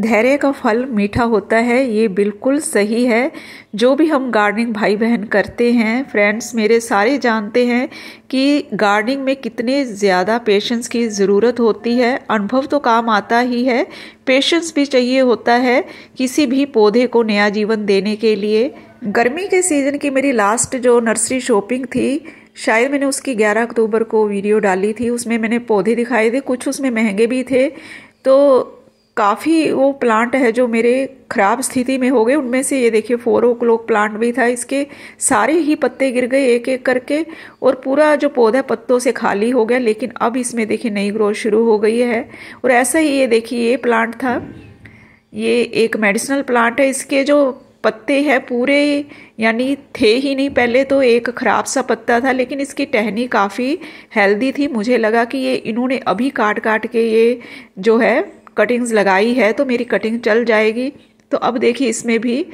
धैर्य का फल मीठा होता है ये बिल्कुल सही है जो भी हम गार्डनिंग भाई बहन करते हैं फ्रेंड्स मेरे सारे जानते हैं कि गार्डनिंग में कितने ज़्यादा पेशेंस की ज़रूरत होती है अनुभव तो काम आता ही है पेशेंस भी चाहिए होता है किसी भी पौधे को नया जीवन देने के लिए गर्मी के सीज़न की मेरी लास्ट जो नर्सरी शॉपिंग थी शायद मैंने उसकी 11 अक्टूबर को वीडियो डाली थी उसमें मैंने पौधे दिखाए थे कुछ उसमें महंगे भी थे तो काफ़ी वो प्लांट है जो मेरे ख़राब स्थिति में हो गए उनमें से ये देखिए फोर ओ क्लॉक प्लांट भी था इसके सारे ही पत्ते गिर गए एक एक करके और पूरा जो पौधा पत्तों से खाली हो गया लेकिन अब इसमें देखिए नई ग्रोथ शुरू हो गई है और ऐसा ही ये देखिए ये प्लांट था ये एक मेडिसिनल प्लांट है इसके जो पत्ते हैं पूरे यानी थे ही नहीं पहले तो एक ख़राब सा पत्ता था लेकिन इसकी टहनी काफ़ी हेल्दी थी मुझे लगा कि ये इन्होंने अभी काट काट के ये जो है कटिंग्स लगाई है तो मेरी कटिंग चल जाएगी तो अब देखिए इसमें भी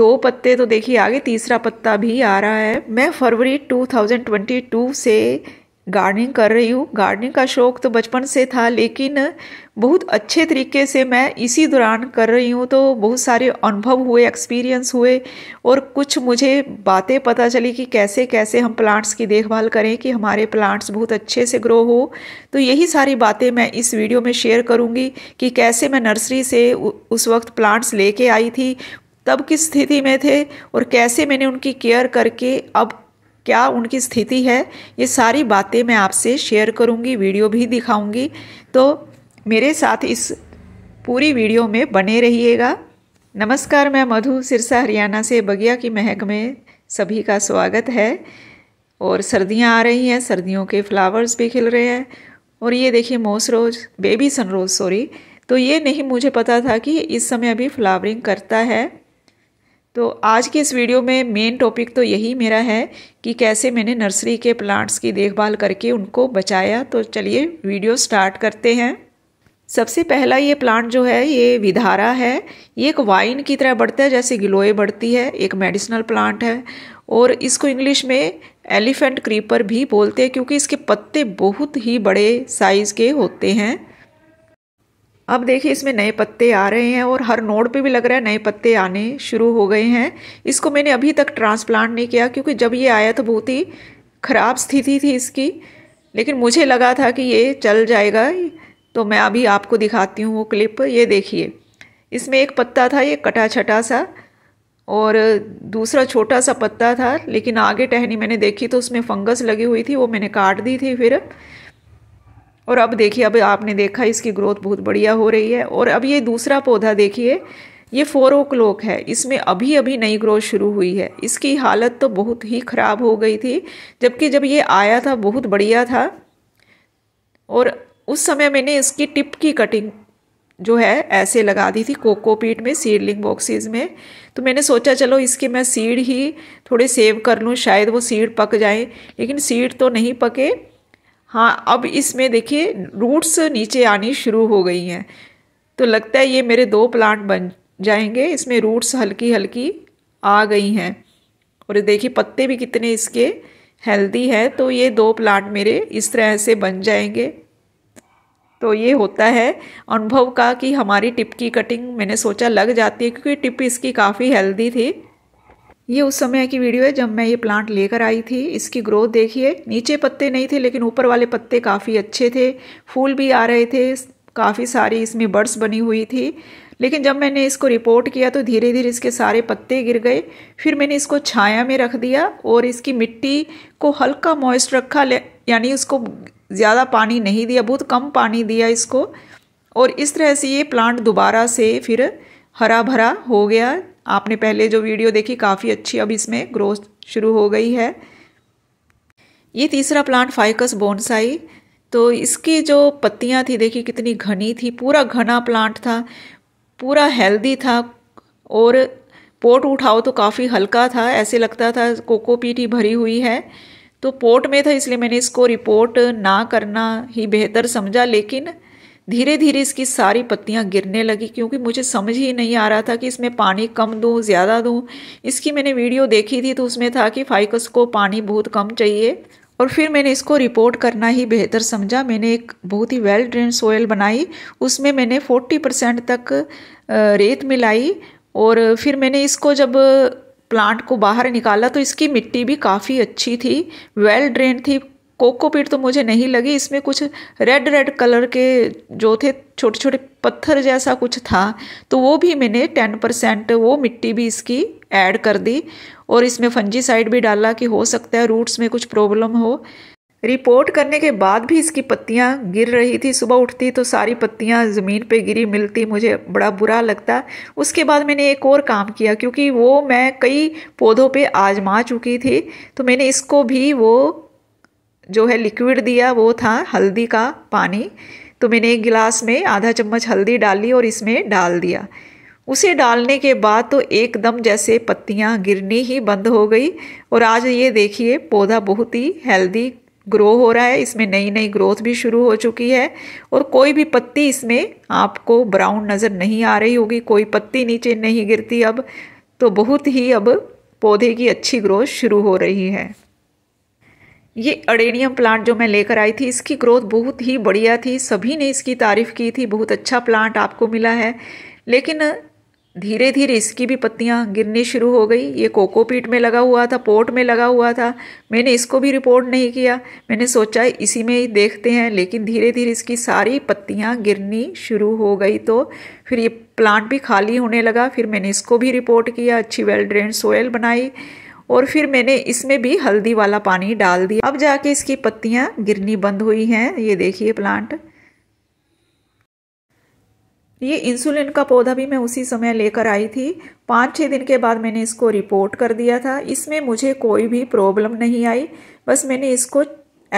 दो पत्ते तो देखिए आगे तीसरा पत्ता भी आ रहा है मैं फरवरी 2022 से गार्डनिंग कर रही हूँ गार्डनिंग का शौक़ तो बचपन से था लेकिन बहुत अच्छे तरीके से मैं इसी दौरान कर रही हूँ तो बहुत सारे अनुभव हुए एक्सपीरियंस हुए और कुछ मुझे बातें पता चली कि कैसे कैसे हम प्लांट्स की देखभाल करें कि हमारे प्लांट्स बहुत अच्छे से ग्रो हो तो यही सारी बातें मैं इस वीडियो में शेयर करूँगी कि कैसे मैं नर्सरी से उस वक्त प्लांट्स लेके आई थी तब किस स्थिति में थे और कैसे मैंने उनकी केयर करके अब क्या उनकी स्थिति है ये सारी बातें मैं आपसे शेयर करूँगी वीडियो भी दिखाऊँगी तो मेरे साथ इस पूरी वीडियो में बने रहिएगा नमस्कार मैं मधु सिरसा हरियाणा से बगिया की महक में सभी का स्वागत है और सर्दियाँ आ रही हैं सर्दियों के फ्लावर्स भी खिल रहे हैं और ये देखिए मोस रोज बेबी सनरोज सॉरी तो ये नहीं मुझे पता था कि इस समय अभी फ्लावरिंग करता है तो आज के इस वीडियो में मेन टॉपिक तो यही मेरा है कि कैसे मैंने नर्सरी के प्लांट्स की देखभाल करके उनको बचाया तो चलिए वीडियो स्टार्ट करते हैं सबसे पहला ये प्लांट जो है ये विधारा है ये एक वाइन की तरह बढ़ता है जैसे गिलोए बढ़ती है एक मेडिसिनल प्लांट है और इसको इंग्लिश में एलिफेंट क्रीपर भी बोलते हैं क्योंकि इसके पत्ते बहुत ही बड़े साइज़ के होते हैं अब देखिए इसमें नए पत्ते आ रहे हैं और हर नोड पे भी लग रहा है नए पत्ते आने शुरू हो गए हैं इसको मैंने अभी तक ट्रांसप्लांट नहीं किया क्योंकि जब ये आया तो बहुत ही ख़राब स्थिति थी इसकी लेकिन मुझे लगा था कि ये चल जाएगा तो मैं अभी आपको दिखाती हूँ वो क्लिप ये देखिए इसमें एक पत्ता था ये कटा छटा सा और दूसरा छोटा सा पत्ता था लेकिन आगे टहनी मैंने देखी तो उसमें फंगस लगी हुई थी वो मैंने काट दी थी फिर और अब देखिए अब आपने देखा इसकी ग्रोथ बहुत बढ़िया हो रही है और अब ये दूसरा पौधा देखिए ये फोर ओ क्लॉक है इसमें अभी अभी नई ग्रोथ शुरू हुई है इसकी हालत तो बहुत ही ख़राब हो गई थी जबकि जब ये आया था बहुत बढ़िया था और उस समय मैंने इसकी टिप की कटिंग जो है ऐसे लगा दी थी कोकोपीट में सीडलिंग बॉक्सेस में तो मैंने सोचा चलो इसके मैं सीड ही थोड़े सेव कर लूँ शायद वो सीड पक जाए लेकिन सीड तो नहीं पके हाँ अब इसमें देखिए रूट्स नीचे आनी शुरू हो गई हैं तो लगता है ये मेरे दो प्लांट बन जाएंगे इसमें रूट्स हल्की हल्की आ गई हैं और देखिए पत्ते भी कितने इसके हेल्दी हैं तो ये दो प्लांट मेरे इस तरह से बन जाएंगे तो ये होता है अनुभव का कि हमारी टिप की कटिंग मैंने सोचा लग जाती है क्योंकि टिप इसकी काफ़ी हेल्दी थी ये उस समय की वीडियो है जब मैं ये प्लांट लेकर आई थी इसकी ग्रोथ देखिए नीचे पत्ते नहीं थे लेकिन ऊपर वाले पत्ते काफ़ी अच्छे थे फूल भी आ रहे थे काफ़ी सारी इसमें बर्ड्स बनी हुई थी लेकिन जब मैंने इसको रिपोर्ट किया तो धीरे धीरे इसके सारे पत्ते गिर गए फिर मैंने इसको छाया में रख दिया और इसकी मिट्टी को हल्का मॉइस्ट रखा यानी उसको ज़्यादा पानी नहीं दिया बहुत कम पानी दिया इसको और इस तरह से ये प्लांट दोबारा से फिर हरा भरा हो गया आपने पहले जो वीडियो देखी काफ़ी अच्छी अब इसमें ग्रोथ शुरू हो गई है ये तीसरा प्लांट फाइकस बोनसाई तो इसकी जो पत्तियाँ थी देखिए कितनी घनी थी पूरा घना प्लांट था पूरा हेल्दी था और पोट उठाओ तो काफ़ी हल्का था ऐसे लगता था कोकोपीट ही भरी हुई है तो पोर्ट में था इसलिए मैंने इसको रिपोर्ट ना करना ही बेहतर समझा लेकिन धीरे धीरे इसकी सारी पत्तियां गिरने लगी क्योंकि मुझे समझ ही नहीं आ रहा था कि इसमें पानी कम दूँ ज़्यादा दूँ इसकी मैंने वीडियो देखी थी तो उसमें था कि फाइकस को पानी बहुत कम चाहिए और फिर मैंने इसको रिपोर्ट करना ही बेहतर समझा मैंने एक बहुत ही वेल ड्रेन सोयल बनाई उसमें मैंने 40 परसेंट तक रेत मिलाई और फिर मैंने इसको जब प्लांट को बाहर निकाला तो इसकी मिट्टी भी काफ़ी अच्छी थी वेल ड्रेन थी कोकोपीट तो मुझे नहीं लगी इसमें कुछ रेड रेड कलर के जो थे छोटे छोटे पत्थर जैसा कुछ था तो वो भी मैंने टेन परसेंट वो मिट्टी भी इसकी ऐड कर दी और इसमें फंजी साइड भी डाला कि हो सकता है रूट्स में कुछ प्रॉब्लम हो रिपोर्ट करने के बाद भी इसकी पत्तियाँ गिर रही थी सुबह उठती तो सारी पत्तियाँ ज़मीन पे गिरी मिलती मुझे बड़ा बुरा लगता उसके बाद मैंने एक और काम किया क्योंकि वो मैं कई पौधों पे आजमा चुकी थी तो मैंने इसको भी वो जो है लिक्विड दिया वो था हल्दी का पानी तो मैंने एक गिलास में आधा चम्मच हल्दी डाली और इसमें डाल दिया उसे डालने के बाद तो एकदम जैसे पत्तियाँ गिरनी ही बंद हो गई और आज ये देखिए पौधा बहुत ही हेल्दी ग्रो हो रहा है इसमें नई नई ग्रोथ भी शुरू हो चुकी है और कोई भी पत्ती इसमें आपको ब्राउन नज़र नहीं आ रही होगी कोई पत्ती नीचे नहीं गिरती अब तो बहुत ही अब पौधे की अच्छी ग्रोथ शुरू हो रही है ये अडेनियम प्लांट जो मैं लेकर आई थी इसकी ग्रोथ बहुत ही बढ़िया थी सभी ने इसकी तारीफ़ की थी बहुत अच्छा प्लांट आपको मिला है लेकिन धीरे धीरे इसकी भी पत्तियां गिरनी शुरू हो गई ये कोकोपीट में लगा हुआ था पोर्ट में लगा हुआ था मैंने इसको भी रिपोर्ट नहीं किया मैंने सोचा इसी में ही देखते हैं लेकिन धीरे धीरे इसकी सारी पत्तियां गिरनी शुरू हो गई तो फिर ये प्लांट भी खाली होने लगा फिर मैंने इसको भी रिपोर्ट किया अच्छी वेल ड्रेन सोयल बनाई और फिर मैंने इसमें भी हल्दी वाला पानी डाल दिया अब जाके इसकी पत्तियां गिरनी बंद हुई हैं ये देखिए प्लांट ये इंसुलिन का पौधा भी मैं उसी समय लेकर आई थी पाँच छः दिन के बाद मैंने इसको रिपोर्ट कर दिया था इसमें मुझे कोई भी प्रॉब्लम नहीं आई बस मैंने इसको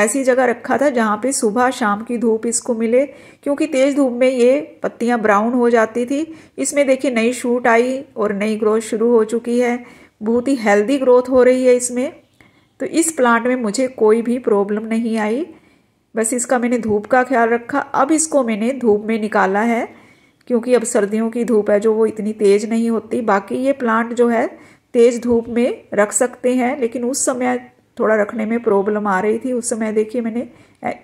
ऐसी जगह रखा था जहाँ पे सुबह शाम की धूप इसको मिले क्योंकि तेज़ धूप में ये पत्तियाँ ब्राउन हो जाती थी इसमें देखिए नई शूट आई और नई ग्रोथ शुरू हो चुकी है बहुत ही हेल्दी ग्रोथ हो रही है इसमें तो इस प्लांट में मुझे कोई भी प्रॉब्लम नहीं आई बस इसका मैंने धूप का ख्याल रखा अब इसको मैंने धूप में निकाला है क्योंकि अब सर्दियों की धूप है जो वो इतनी तेज़ नहीं होती बाकी ये प्लांट जो है तेज़ धूप में रख सकते हैं लेकिन उस समय थोड़ा रखने में प्रॉब्लम आ रही थी उस समय देखिए मैंने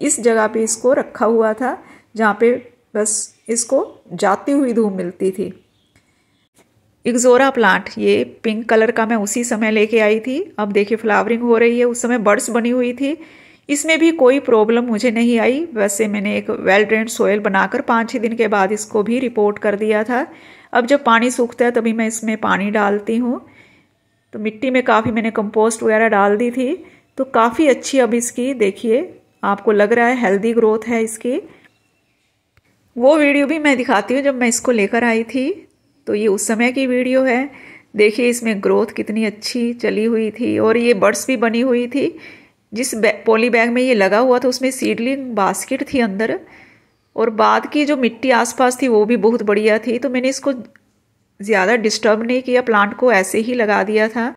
इस जगह पे इसको रखा हुआ था जहाँ पे बस इसको जाती हुई धूप मिलती थी इग्जोरा प्लांट ये पिंक कलर का मैं उसी समय लेके आई थी अब देखिए फ्लावरिंग हो रही है उस समय बर्ड्स बनी हुई थी इसमें भी कोई प्रॉब्लम मुझे नहीं आई वैसे मैंने एक वेल ड्रेन सोयल बनाकर पाँच छः दिन के बाद इसको भी रिपोर्ट कर दिया था अब जब पानी सूखता है तभी मैं इसमें पानी डालती हूँ तो मिट्टी में काफ़ी मैंने कंपोस्ट वगैरह डाल दी थी तो काफ़ी अच्छी अब इसकी देखिए आपको लग रहा है हेल्दी ग्रोथ है इसकी वो वीडियो भी मैं दिखाती हूँ जब मैं इसको लेकर आई थी तो ये उस समय की वीडियो है देखिए इसमें ग्रोथ कितनी अच्छी चली हुई थी और ये बर्ड्स भी बनी हुई थी जिस पॉली बैग में ये लगा हुआ था उसमें सीडलिंग बास्केट थी अंदर और बाद की जो मिट्टी आसपास थी वो भी बहुत बढ़िया थी तो मैंने इसको ज़्यादा डिस्टर्ब नहीं किया प्लांट को ऐसे ही लगा दिया था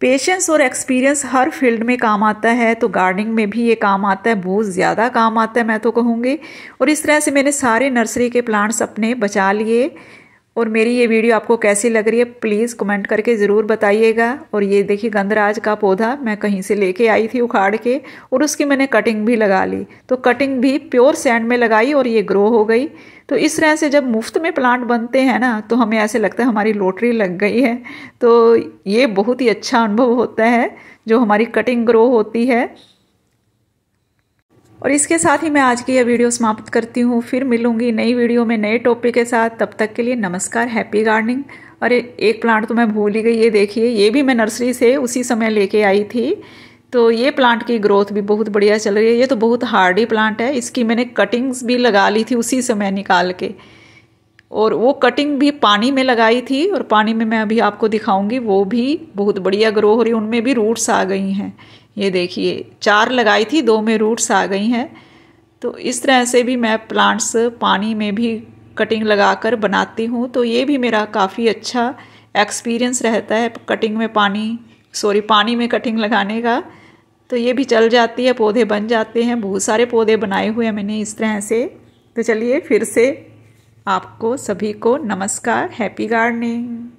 पेशेंस और एक्सपीरियंस हर फील्ड में काम आता है तो गार्डनिंग में भी ये काम आता है बहुत ज़्यादा काम आता है मैं तो कहूँगी और इस तरह से मैंने सारे नर्सरी के प्लांट्स अपने बचा लिए और मेरी ये वीडियो आपको कैसी लग रही है प्लीज़ कमेंट करके ज़रूर बताइएगा और ये देखिए गंदराज का पौधा मैं कहीं से लेके आई थी उखाड़ के और उसकी मैंने कटिंग भी लगा ली तो कटिंग भी प्योर सैंड में लगाई और ये ग्रो हो गई तो इस तरह से जब मुफ्त में प्लांट बनते हैं ना तो हमें ऐसे लगता है हमारी लॉटरी लग गई है तो ये बहुत ही अच्छा अनुभव होता है जो हमारी कटिंग ग्रो होती है और इसके साथ ही मैं आज की यह वीडियो समाप्त करती हूँ फिर मिलूंगी नई वीडियो में नए टॉपिक के साथ तब तक के लिए नमस्कार हैप्पी गार्डनिंग अरे एक प्लांट तो मैं भूल ही गई ये देखिए ये भी मैं नर्सरी से उसी समय लेके आई थी तो ये प्लांट की ग्रोथ भी बहुत बढ़िया चल रही है ये तो बहुत हार्डी प्लांट है इसकी मैंने कटिंग्स भी लगा ली थी उसी समय निकाल के और वो कटिंग भी पानी में लगाई थी और पानी में मैं अभी आपको दिखाऊंगी वो भी बहुत बढ़िया ग्रो हो रही उनमें भी रूट्स आ गई हैं ये देखिए चार लगाई थी दो में रूट्स आ गई हैं तो इस तरह से भी मैं प्लांट्स पानी में भी कटिंग लगाकर बनाती हूँ तो ये भी मेरा काफ़ी अच्छा एक्सपीरियंस रहता है कटिंग में पानी सॉरी पानी में कटिंग लगाने का तो ये भी चल जाती है पौधे बन जाते हैं बहुत सारे पौधे बनाए हुए हैं मैंने इस तरह से तो चलिए फिर से आपको सभी को नमस्कार हैप्पी गार्डनिंग